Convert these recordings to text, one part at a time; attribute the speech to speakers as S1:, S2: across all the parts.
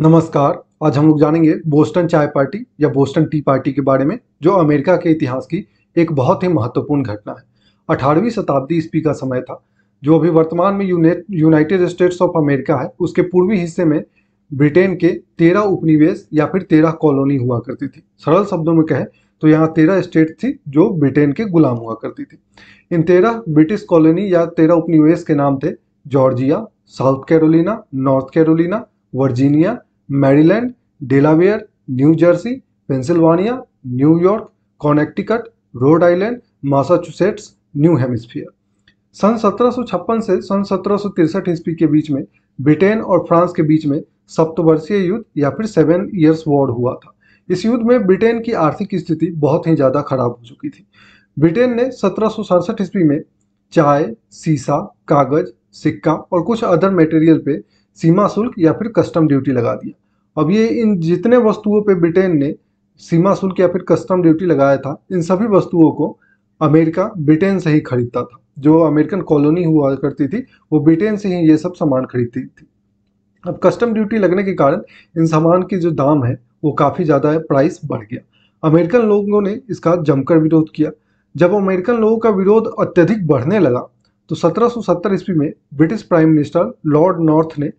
S1: नमस्कार आज हम लोग जानेंगे बोस्टन चाय पार्टी या बोस्टन टी पार्टी के बारे में जो अमेरिका के इतिहास की एक बहुत ही महत्वपूर्ण घटना है 18वीं शताब्दी ईस्वी का समय था जो अभी वर्तमान में यूनाइटेड स्टेट्स ऑफ अमेरिका है उसके पूर्वी हिस्से में ब्रिटेन के तेरह उपनिवेश या फिर तेरह कॉलोनी हुआ करती थी सरल शब्दों में कहें तो यहाँ तेरह स्टेट थी जो ब्रिटेन के गुलाम हुआ करती थी इन तेरह ब्रिटिश कॉलोनी या तेरह उपनिवेश के नाम थे Georgia south Carolina north Carolina Virginia Maryland Delaware new Jersey Pennsylvania New York कॉनेक्टिकट Rhode Island Massachusetts new hemisphere सन 1756 से सन सत्रह ईस्वी के बीच में ब्रिटेन और फ्रांस के बीच में सप्तवर्षीय युद्ध या फिर सेवन ईयर्स वॉर हुआ था इस युद्ध में ब्रिटेन की आर्थिक स्थिति बहुत ही ज़्यादा खराब हो चुकी थी ब्रिटेन ने सत्रह ईस्वी में चाय सीसा कागज सिक्का और कुछ अदर मटेरियल पे सीमा शुल्क या फिर कस्टम ड्यूटी लगा दिया अब ये इन जितने वस्तुओं पे ब्रिटेन ने सीमा शुल्क या फिर कस्टम ड्यूटी लगाया था इन सभी वस्तुओं को अमेरिका ब्रिटेन से ही खरीदता था जो अमेरिकन कॉलोनी हुआ करती थी वो ब्रिटेन से ही ये सब सामान खरीदती थी अब कस्टम ड्यूटी लगने के कारण इन सामान की जो दाम है वो काफ़ी ज़्यादा है प्राइस बढ़ गया अमेरिकन लोगों ने इसका जमकर विरोध किया जब अमेरिकन लोगों का विरोध अत्यधिक बढ़ने लगा तो 1770 ईस्वी में British prime minister Lord North ने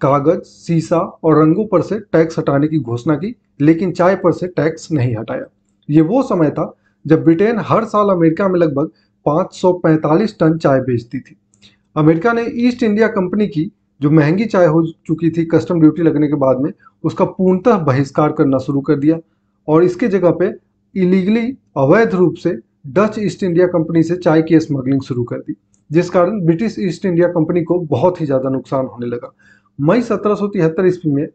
S1: कागज सीसा और रंगों पर से टैक्स हटाने की घोषणा की लेकिन चाय पर से टैक्स नहीं हटाया ये वो समय था जब ब्रिटेन हर साल अमेरिका में लगभग 545 टन चाय बेचती थी अमेरिका ने ईस्ट इंडिया कंपनी की जो महंगी चाय हो चुकी थी कस्टम ड्यूटी लगने के बाद में उसका पूर्णतः बहिष्कार करना शुरू कर दिया और इसके जगह पे इलीगली अवैध रूप से डच ईस्ट इंडिया कंपनी से चाय की स्मगलिंग शुरू कर दी जिस कारण ब्रिटिश ईस्ट इंडिया कंपनी को बहुत ही ज़्यादा नुकसान होने लगा मई सत्रह सौ तिहत्तर ईस्वी में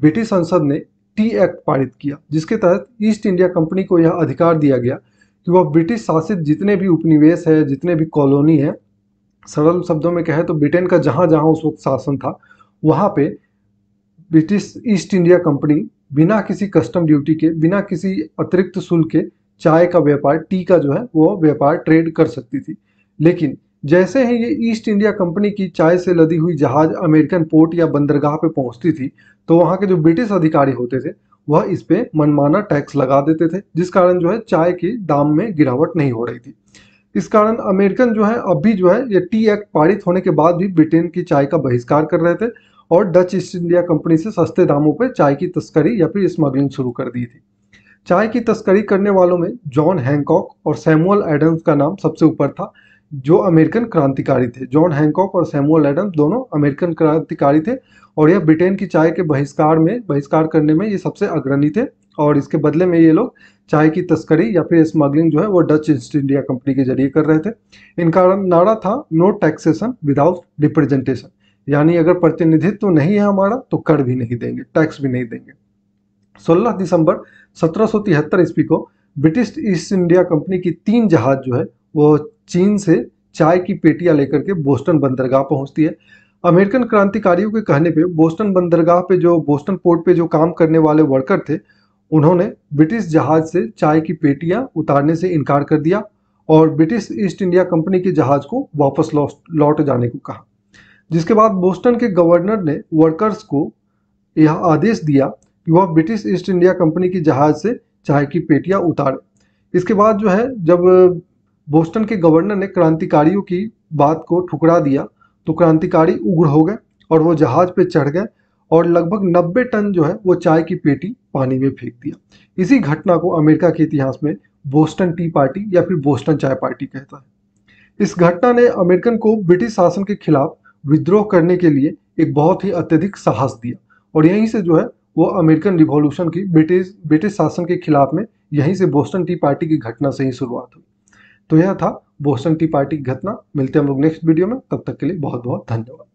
S1: ब्रिटिश संसद ने टी एक्ट पारित किया जिसके तहत ईस्ट इंडिया कंपनी को यह अधिकार दिया गया कि वह ब्रिटिश शासित जितने भी उपनिवेश है जितने भी कॉलोनी है सरल शब्दों में कहे तो ब्रिटेन का जहाँ जहाँ उस वक्त शासन था वहाँ पे ब्रिटिश ईस्ट इंडिया कंपनी बिना किसी कस्टम ड्यूटी के बिना किसी अतिरिक्त शुल्क के चाय का व्यापार टी का जो है वो व्यापार ट्रेड कर सकती थी लेकिन जैसे ही ये ईस्ट इंडिया कंपनी की चाय से लदी हुई जहाज अमेरिकन पोर्ट या बंदरगाह पे पहुंचती थी तो वहां के जो ब्रिटिश अधिकारी होते थे वह इस पे मनमाना टैक्स लगा देते थे जिस कारण जो है चाय के दाम में गिरावट नहीं हो रही थी इस कारण अमेरिकन जो है अब भी जो है ये टी एक्ट पारित होने के बाद भी ब्रिटेन की चाय का बहिष्कार कर रहे थे और डच ईस्ट इंडिया कंपनी से सस्ते दामों पर चाय की तस्करी या फिर स्मगलिंग शुरू कर दी थी चाय की तस्करी करने वालों में जॉन हैंकॉक और सैमुअल एडम्स का नाम सबसे ऊपर था जो अमेरिकन क्रांतिकारी थे जॉन हैंकॉक और सैमुअल एडम दोनों अमेरिकन क्रांतिकारी थे और यह ब्रिटेन की चाय के बहिष्कार में बहिष्कार करने में ये सबसे अग्रणी थे और इसके बदले में ये लोग चाय की तस्करी या फिर स्मगलिंग जो है वो डच ईस्ट इंडिया कंपनी के जरिए कर रहे थे इनका नारा था नो टैक्सेशन विदाउट रिप्रेजेंटेशन यानी अगर प्रतिनिधित्व नहीं है हमारा तो कर भी नहीं देंगे टैक्स भी नहीं देंगे 16 दिसंबर 1773 ईस्वी को ब्रिटिश ईस्ट इंडिया कंपनी की तीन जहाज जो है वो चीन से चाय की पेटियां लेकर के बोस्टन बंदरगाह पहुंचती है अमेरिकन क्रांतिकारियों के कहने पे बोस्टन बंदरगाह पे जो बोस्टन पोर्ट पे जो काम करने वाले वर्कर थे उन्होंने ब्रिटिश जहाज से चाय की पेटियां उतारने से इनकार कर दिया और ब्रिटिश ईस्ट इंडिया कंपनी के जहाज को वापस लौट जाने को कहा जिसके बाद बोस्टन के गवर्नर ने वर्कर्स को यह आदेश दिया कि वह ब्रिटिश ईस्ट इंडिया कंपनी के जहाज से चाय की पेटियां उतारे इसके बाद जो है जब बोस्टन के गवर्नर ने क्रांतिकारियों की बात को ठुकरा दिया तो क्रांतिकारी उग्र हो गए और वो जहाज पे चढ़ गए और लगभग 90 टन जो है वो चाय की पेटी पानी में फेंक दिया इसी घटना को अमेरिका के इतिहास में बोस्टन टी पार्टी या फिर बोस्टन चाय पार्टी कहता है इस घटना ने अमेरिकन को ब्रिटिश शासन के खिलाफ विद्रोह करने के लिए एक बहुत ही अत्यधिक साहस दिया और यहीं से जो है वो अमेरिकन रिवॉल्यूशन की ब्रिटिश ब्रिटिश शासन के खिलाफ में यहीं से बोस्टन टी पार्टी की घटना से ही शुरुआत हुई तो यह था बोसन टी पार्टी की घटना मिलते हैं हम लोग नेक्स्ट वीडियो में तब तक के लिए बहुत बहुत धन्यवाद